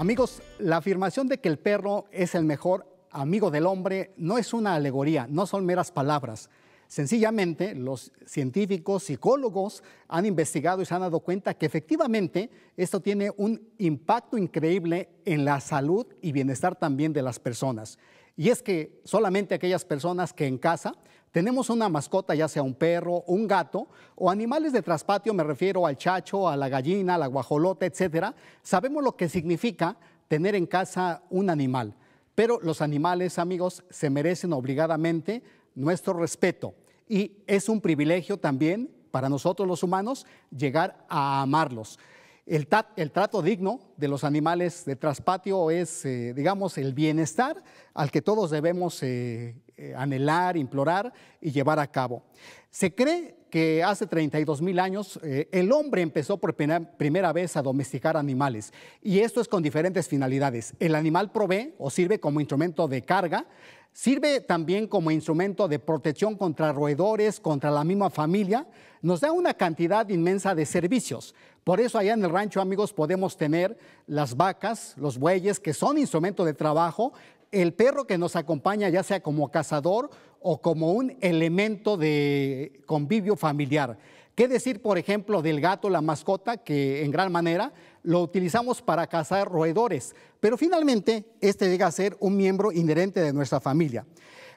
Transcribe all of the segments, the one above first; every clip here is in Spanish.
Amigos, la afirmación de que el perro es el mejor amigo del hombre no es una alegoría, no son meras palabras. Sencillamente, los científicos, psicólogos han investigado y se han dado cuenta que efectivamente esto tiene un impacto increíble en la salud y bienestar también de las personas. Y es que solamente aquellas personas que en casa tenemos una mascota, ya sea un perro, un gato o animales de traspatio, me refiero al chacho, a la gallina, a la guajolota, etcétera, sabemos lo que significa tener en casa un animal. Pero los animales, amigos, se merecen obligadamente nuestro respeto y es un privilegio también para nosotros los humanos llegar a amarlos. El, trato digno de los animales de traspatio es, eh, digamos, el bienestar al que todos debemos eh, eh, anhelar, implorar y llevar a cabo. Se cree que hace 32 mil años el hombre empezó por primera vez a domesticar animales y esto es con diferentes finalidades. El animal provee o sirve como instrumento de carga, sirve también como instrumento de protección contra roedores, contra la misma familia, nos da una cantidad inmensa de servicios. Por eso allá en el rancho, amigos, podemos tener las vacas, los bueyes, que son instrumento de trabajo, el perro que nos acompaña ya sea como cazador o como un elemento de convivio familiar. ¿Qué decir, por ejemplo, del gato, la mascota, que en gran manera lo utilizamos para cazar roedores? Pero finalmente, este llega a ser un miembro inherente de nuestra familia.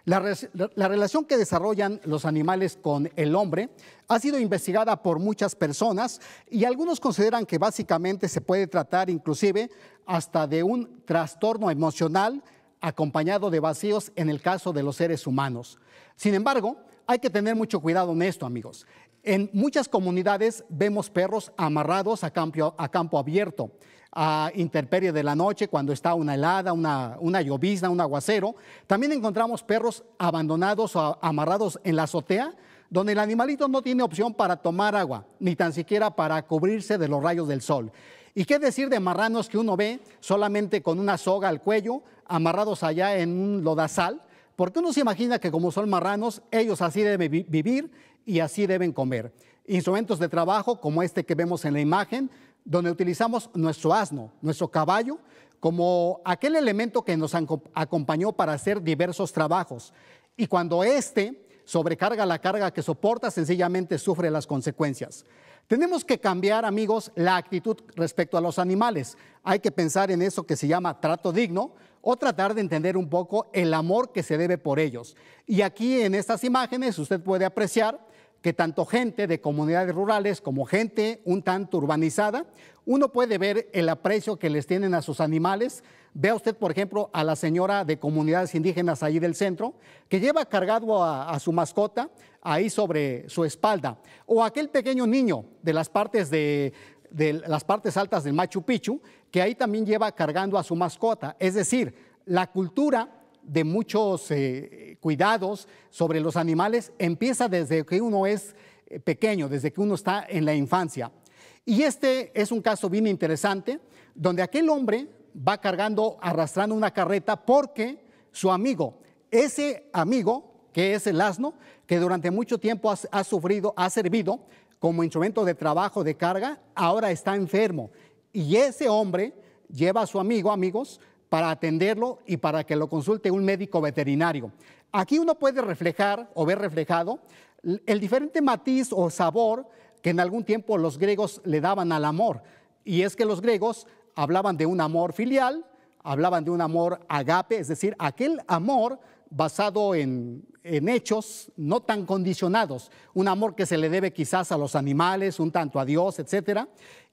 La, relación que desarrollan los animales con el hombre ha sido investigada por muchas personas y algunos consideran que básicamente se puede tratar inclusive hasta de un trastorno emocional acompañado de vacíos en el caso de los seres humanos. Sin embargo, hay que tener mucho cuidado en esto, amigos. En muchas comunidades vemos perros amarrados a campo, abierto, a intemperie de la noche, cuando está una helada, una, una llovizna, un aguacero. También encontramos perros abandonados o amarrados en la azotea, donde el animalito no tiene opción para tomar agua, ni tan siquiera para cubrirse de los rayos del sol. ¿Y qué decir de marranos que uno ve solamente con una soga al cuello, amarrados allá en un lodazal? porque uno se imagina que como son marranos, ellos así deben vivir y así deben comer. Instrumentos de trabajo como este que vemos en la imagen, donde utilizamos nuestro asno, nuestro caballo, como aquel elemento que nos acompañó para hacer diversos trabajos. Y cuando éste sobrecarga la carga que soporta, sencillamente sufre las consecuencias. Tenemos que cambiar, amigos, la actitud respecto a los animales. Hay que pensar en eso que se llama trato digno, o tratar de entender un poco el amor que se debe por ellos. Y aquí en estas imágenes usted puede apreciar que tanto gente de comunidades rurales como gente un tanto urbanizada, uno puede ver el aprecio que les tienen a sus animales. Vea usted, por ejemplo, a la señora de comunidades indígenas ahí del centro, que lleva cargado a su mascota ahí sobre su espalda, o aquel pequeño niño de las partes de, de las partes altas del Machu Picchu, que ahí también lleva cargando a su mascota. Es decir, la cultura de muchos eh, cuidados sobre los animales empieza desde que uno es eh, pequeño, desde que uno está en la infancia. Y este es un caso bien interesante, donde aquel hombre va cargando, arrastrando una carreta porque su amigo, ese amigo que es el asno, que durante mucho tiempo ha sufrido, ha servido como instrumento de trabajo, de carga, ahora está enfermo. Y ese hombre lleva a su amigo, amigos, para atenderlo y para que lo consulte un médico veterinario. Aquí uno puede reflejar o ver reflejado el diferente matiz o sabor que en algún tiempo los griegos le daban al amor. Y es que los griegos hablaban de un amor filial, hablaban de un amor agape, es decir, aquel amor basado en, hechos no tan condicionados, un amor que se le debe quizás a los animales, un tanto a Dios, etc.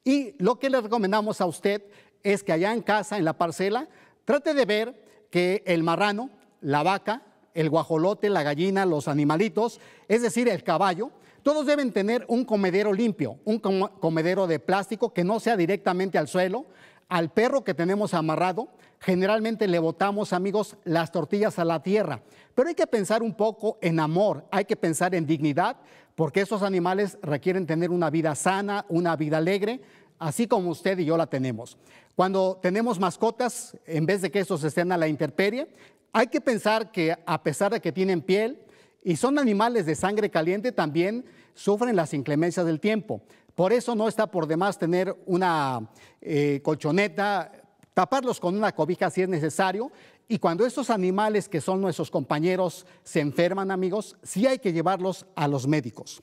Y lo que le recomendamos a usted es que allá en casa, en la parcela, trate de ver que el marrano, la vaca, el guajolote, la gallina, los animalitos, es decir, el caballo, todos deben tener un comedero limpio, un comedero de plástico que no sea directamente al suelo, al perro que tenemos amarrado, generalmente le botamos, amigos, las tortillas a la tierra. Pero hay que pensar un poco en amor, hay que pensar en dignidad, porque esos animales requieren tener una vida sana, una vida alegre, así como usted y yo la tenemos. Cuando tenemos mascotas, en vez de que estos estén a la intemperie, hay que pensar que a pesar de que tienen piel y son animales de sangre caliente, también sufren las inclemencias del tiempo. Por eso no está por demás tener una eh, colchoneta, taparlos con una cobija si es necesario. Y cuando estos animales que son nuestros compañeros se enferman, amigos, sí hay que llevarlos a los médicos.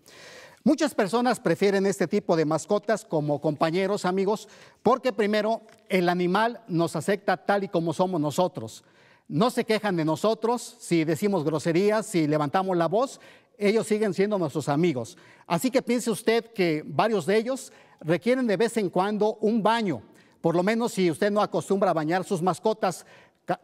Muchas personas prefieren este tipo de mascotas como compañeros, amigos, porque primero el animal nos acepta tal y como somos nosotros. No se quejan de nosotros si decimos groserías, si levantamos la voz ellos siguen siendo nuestros amigos. Así que piense usted que varios de ellos requieren de vez en cuando un baño, por lo menos si usted no acostumbra a bañar sus mascotas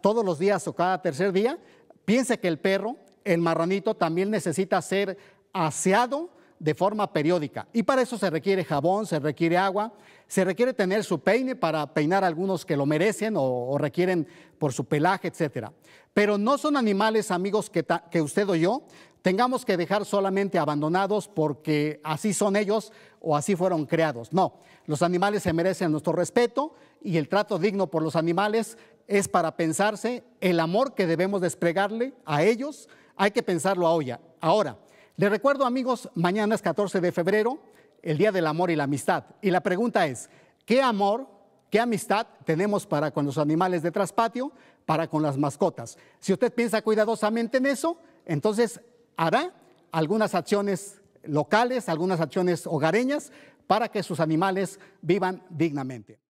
todos los días o cada tercer día, piense que el perro, el marranito, también necesita ser aseado, de forma periódica. Y para eso se requiere jabón, se requiere agua, se requiere tener su peine para peinar algunos que lo merecen o, requieren por su pelaje, etcétera. Pero no son animales, amigos, que, que usted o yo tengamos que dejar solamente abandonados porque así son ellos o así fueron creados. No, los animales se merecen nuestro respeto y el trato digno por los animales es para pensarse el amor que debemos desplegarle a ellos. Hay que pensarlo a olla. Ahora, les recuerdo, amigos, mañana es 14 de febrero, el Día del Amor y la Amistad. Y la pregunta es, ¿qué amor, qué amistad tenemos para con los animales de traspatio, para con las mascotas? Si usted piensa cuidadosamente en eso, entonces hará algunas acciones locales, algunas acciones hogareñas para que sus animales vivan dignamente.